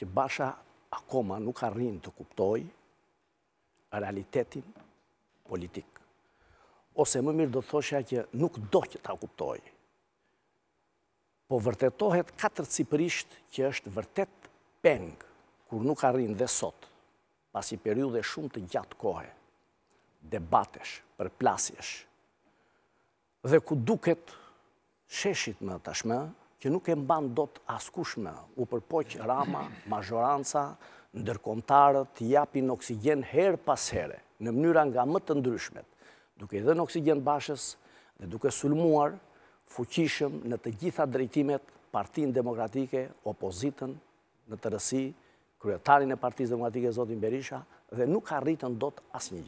që Basha akoma nuk arrin të kuptoj realitetin politik. Ose më mirë do të thosha që nuk do që ta kuptoj, po vërtetohet katër ciprisht që është vërtet pengë, kur nuk arrin dhe sot, pas i periude shumë të gjatë kohë, debatesh, përplasjesh, dhe ku duket sheshit më tashmë, që nuk e mban do të askushme, u përpoqë rama, majoranca, ndërkomtarët, të japin oksigen herë pas here, në mënyra nga më të ndryshmet, duke edhe në oksigen bashës, dhe duke sulmuar, fuqishëm në të gjitha drejtimet partinë demokratike, opozitën, në të rësi, kryetarin e partiz demokratike, Zotin Berisha, dhe nuk arritën do të asnjë.